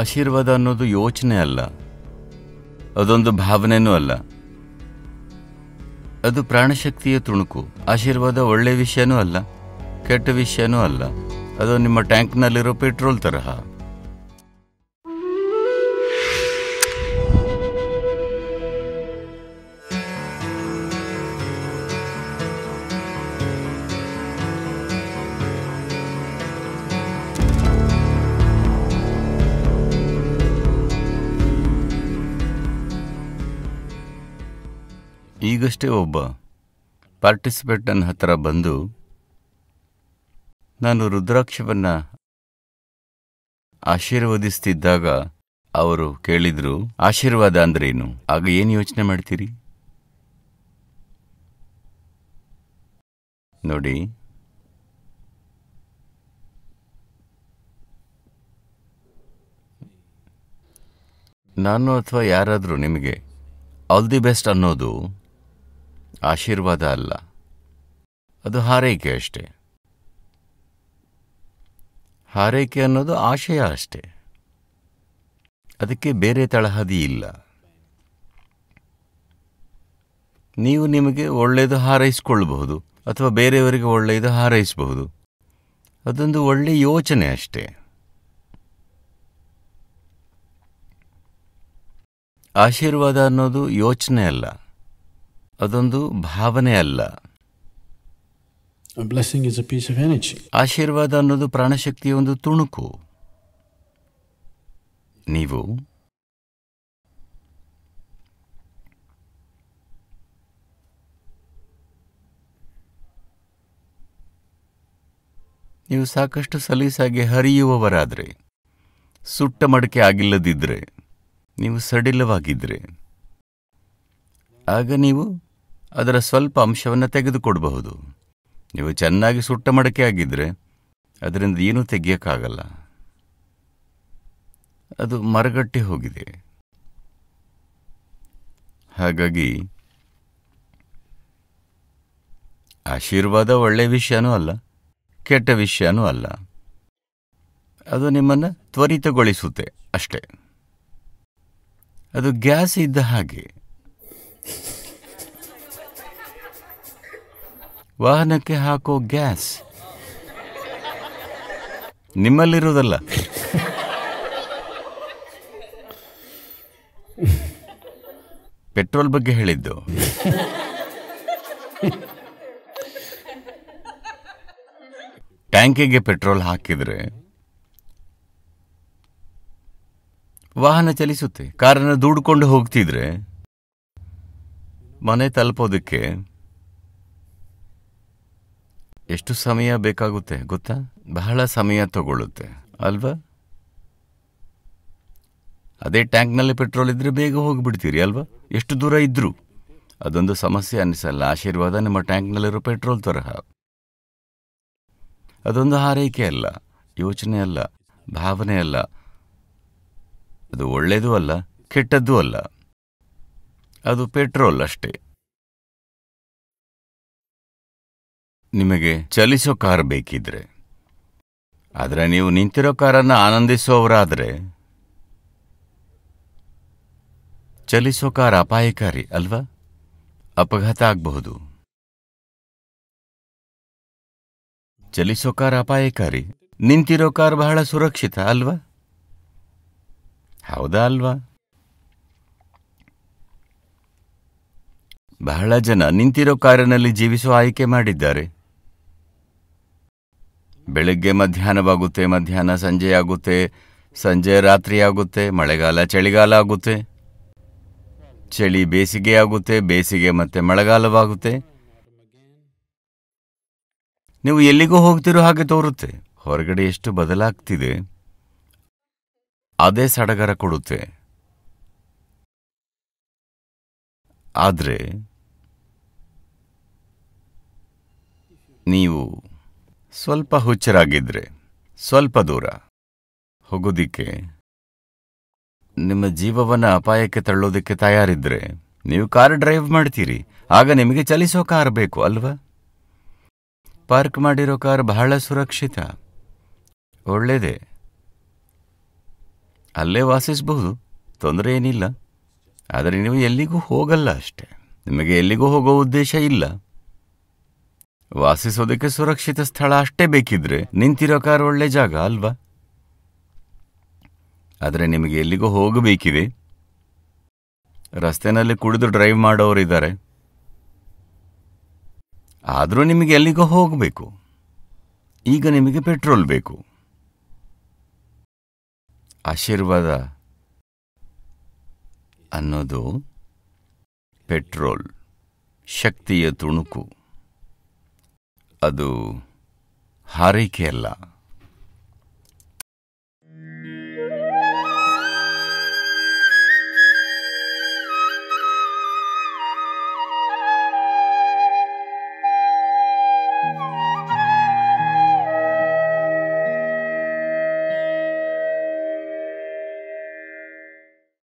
ಆಶೀರ್ವಾದ ಅನ್ನೋದು ಯೋಚನೆ ಅಲ್ಲ ಅದೊಂದು ಭಾವನೆನೂ ಅಲ್ಲ ಅದು ಪ್ರಾಣಶಕ್ತಿಯ ತುಣುಕು ಆಶೀರ್ವಾದ ಒಳ್ಳೆಯ ವಿಷಯನೂ ಅಲ್ಲ ಕೆಟ್ಟ ವಿಷಯನೂ ಅಲ್ಲ ಅದು ನಿಮ್ಮ ಟ್ಯಾಂಕ್ನಲ್ಲಿರೋ ಪೆಟ್ರೋಲ್ ತರಹ ಈಗಷ್ಟೇ ಒಬ್ಬ ಪಾರ್ಟಿಸಿಪೇಟ್ ನನ್ನ ಹತ್ತಿರ ಬಂದು ನಾನು ರುದ್ರಾಕ್ಷವನ್ನು ಆಶೀರ್ವದಿಸ್ತಿದ್ದಾಗ ಅವರು ಕೇಳಿದರು ಆಶೀರ್ವಾದ ಅಂದ್ರೇನು ಆಗ ಏನು ಯೋಚನೆ ಮಾಡ್ತೀರಿ ನೋಡಿ ನಾನು ಅಥವಾ ಯಾರಾದರೂ ನಿಮಗೆ ಆಲ್ ದಿ ಬೆಸ್ಟ್ ಅನ್ನೋದು ಆಶೀರ್ವಾದ ಅಲ್ಲ ಅದು ಹಾರೈಕೆ ಅಷ್ಟೇ ಹಾರೈಕೆ ಅನ್ನೋದು ಆಶಯ ಅಷ್ಟೇ ಅದಕ್ಕೆ ಬೇರೆ ತಳಹದಿ ಇಲ್ಲ ನೀವು ನಿಮಗೆ ಒಳ್ಳೆಯದು ಹಾರೈಸಿಕೊಳ್ಳಬಹುದು ಅಥವಾ ಬೇರೆಯವರಿಗೆ ಒಳ್ಳೆಯದು ಹಾರೈಸಬಹುದು ಅದೊಂದು ಒಳ್ಳೆಯ ಯೋಚನೆ ಅಷ್ಟೇ ಆಶೀರ್ವಾದ ಅನ್ನೋದು ಯೋಚನೆ ಅಲ್ಲ ಅದೊಂದು ಭಾವನೆ ಅಲ್ಲ ಆಶೀರ್ವಾದ ಅನ್ನೋದು ಪ್ರಾಣಶಕ್ತಿಯ ಒಂದು ತುಣುಕು ನೀವು ನೀವು ಸಾಕಷ್ಟು ಸಲೀಸಾಗಿ ಹರಿಯುವವರಾದರೆ ಸುಟ್ಟ ಮಡಕೆ ಆಗಿಲ್ಲದಿದ್ದರೆ ನೀವು ಸಡಿಲವಾಗಿದ್ದರೆ ಆಗ ನೀವು ಅದರ ಸ್ವಲ್ಪ ಅಂಶವನ್ನು ತೆಗೆದುಕೊಡಬಹುದು ನೀವು ಚೆನ್ನಾಗಿ ಸುಟ್ಟ ಮಡಕೆ ಆಗಿದ್ದರೆ ಅದರಿಂದ ಏನೂ ತೆಗಿಯೋಕ್ಕಾಗಲ್ಲ ಅದು ಮರಗಟ್ಟಿ ಹೋಗಿದೆ ಹಾಗಾಗಿ ಆಶೀರ್ವಾದ ಒಳ್ಳೆಯ ವಿಷಯನೂ ಅಲ್ಲ ಕೆಟ್ಟ ವಿಷಯನೂ ಅಲ್ಲ ಅದು ನಿಮ್ಮನ್ನು ತ್ವರಿತಗೊಳಿಸುತ್ತೆ ಅಷ್ಟೇ ಅದು ಗ್ಯಾಸ್ ಇದ್ದ ಹಾಗೆ ವಾಹನಕ್ಕೆ ಹಾಕೋ ಗ್ಯಾಸ್ ನಿಮ್ಮಲ್ಲಿರುವುದಲ್ಲ ಪೆಟ್ರೋಲ್ ಬಗ್ಗೆ ಹೇಳಿದ್ದು ಟ್ಯಾಂಕಿಗೆ ಪೆಟ್ರೋಲ್ ಹಾಕಿದ್ರೆ ವಾಹನ ಚಲಿಸುತ್ತೆ ಕಾರನ್ನು ದೂಡ್ಕೊಂಡು ಹೋಗ್ತಿದ್ರೆ ಮನೆ ತಲುಪೋದಕ್ಕೆ ಎಷ್ಟು ಸಮಯ ಬೇಕಾಗುತ್ತೆ ಗೊತ್ತಾ ಬಹಳ ಸಮಯ ತಗೊಳ್ಳುತ್ತೆ ಅಲ್ವಾ ಅದೇ ಟ್ಯಾಂಕ್ನಲ್ಲಿ ಪೆಟ್ರೋಲ್ ಇದ್ರೆ ಬೇಗ ಹೋಗಿಬಿಡ್ತೀರಿ ಅಲ್ವಾ ಎಷ್ಟು ದೂರ ಇದ್ದರೂ ಅದೊಂದು ಸಮಸ್ಯೆ ಅನ್ನಿಸಲ್ಲ ಆಶೀರ್ವಾದ ನಿಮ್ಮ ಟ್ಯಾಂಕ್ನಲ್ಲಿರೋ ಪೆಟ್ರೋಲ್ ತರಹ ಅದೊಂದು ಹಾರೈಕೆ ಅಲ್ಲ ಯೋಚನೆ ಅಲ್ಲ ಭಾವನೆ ಅಲ್ಲ ಅದು ಒಳ್ಳೆಯದೂ ಅಲ್ಲ ಕೆಟ್ಟದ್ದೂ ಅಲ್ಲ ಅದು ಪೆಟ್ರೋಲ್ ಅಷ್ಟೇ ನಿಮಗೆ ಚಲಿಸೋ ಕಾರ್ ಬೇಕಿದ್ರೆ ಆದರೆ ನೀವು ನಿಂತಿರೋ ಕಾರನ್ನು ಆನಂದಿಸೋವರಾದರೆ ಚಲಿಸೋ ಕಾರ್ ಅಪಾಯಕಾರಿ ಅಲ್ವಾ ಅಪಘಾತ ಆಗಬಹುದು ಚಲಿಸೋ ಕಾರ್ ಅಪಾಯಕಾರಿ ನಿಂತಿರೋ ಕಾರ್ ಬಹಳ ಸುರಕ್ಷಿತ ಅಲ್ವಾ ಹೌದಾ ಅಲ್ವಾ ಬಹಳ ಜನ ನಿಂತಿರೋ ಕಾರಿನಲ್ಲಿ ಜೀವಿಸುವ ಆಯ್ಕೆ ಮಾಡಿದ್ದಾರೆ ಬೆಳಿಗ್ಗೆ ಮಧ್ಯಾಹ್ನವಾಗುತ್ತೆ ಮಧ್ಯಾಹ್ನ ಸಂಜೆಯಾಗುತ್ತೆ ಸಂಜೆ ರಾತ್ರಿಯಾಗುತ್ತೆ ಮಳೆಗಾಲ ಚಳಿಗಾಲ ಆಗುತ್ತೆ ಚಳಿ ಬೇಸಿಗೆ ಆಗುತ್ತೆ ಬೇಸಿಗೆ ಮತ್ತೆ ಮಳೆಗಾಲವಾಗುತ್ತೆ ನೀವು ಎಲ್ಲಿಗೂ ಹೋಗ್ತಿರೋ ಹಾಗೆ ತೋರುತ್ತೆ ಹೊರಗಡೆ ಎಷ್ಟು ಬದಲಾಗ್ತಿದೆ ಅದೇ ಸಡಗರ ಕೊಡುತ್ತೆ ಆದರೆ ನೀವು ಸ್ವಲ್ಪ ಹುಚ್ಚರಾಗಿದ್ದರೆ ಸ್ವಲ್ಪ ದೂರ ಹೋಗೋದಿಕ್ಕೆ ನಿಮ್ಮ ಜೀವವನ್ನು ಅಪಾಯಕ್ಕೆ ತಳ್ಳೋದಕ್ಕೆ ತಯಾರಿದ್ದರೆ ನೀವು ಕಾರ್ ಡ್ರೈವ್ ಮಾಡ್ತೀರಿ ಆಗ ನಿಮಗೆ ಚಲಿಸೋ ಕಾರ್ ಬೇಕು ಅಲ್ವಾ ಪಾರ್ಕ್ ಮಾಡಿರೋ ಕಾರ್ ಬಹಳ ಸುರಕ್ಷಿತ ಒಳ್ಳೆಯದೇ ಅಲ್ಲೇ ವಾಸಿಸಬಹುದು ತೊಂದರೆ ಏನಿಲ್ಲ ಆದರೆ ನೀವು ಎಲ್ಲಿಗೂ ಹೋಗಲ್ಲ ಅಷ್ಟೆ ನಿಮಗೆ ಎಲ್ಲಿಗೂ ಹೋಗೋ ಉದ್ದೇಶ ಇಲ್ಲ ವಾಸಿಸೋದಕ್ಕೆ ಸುರಕ್ಷಿತ ಸ್ಥಳ ಅಷ್ಟೇ ಬೇಕಿದ್ರೆ ನಿಂತಿರೋ ಕಾರ್ ಒಳ್ಳೆ ಜಾಗ ಅಲ್ವಾ ಆದರೆ ನಿಮಗೆ ಎಲ್ಲಿಗೂ ಹೋಗಬೇಕಿದೆ ರಸ್ತೆನಲ್ಲಿ ಕುಡಿದು ಡ್ರೈವ್ ಮಾಡೋರಿದ್ದಾರೆ ಆದರೂ ನಿಮಗೆ ಎಲ್ಲಿಗೋ ಹೋಗಬೇಕು ಈಗ ನಿಮಗೆ ಪೆಟ್ರೋಲ್ ಬೇಕು ಆಶೀರ್ವಾದ ಅನ್ನೋದು ಪೆಟ್ರೋಲ್ ಶಕ್ತಿಯ ತುಣುಕು ಅದು ಹಾರೈಕೆಯಲ್ಲ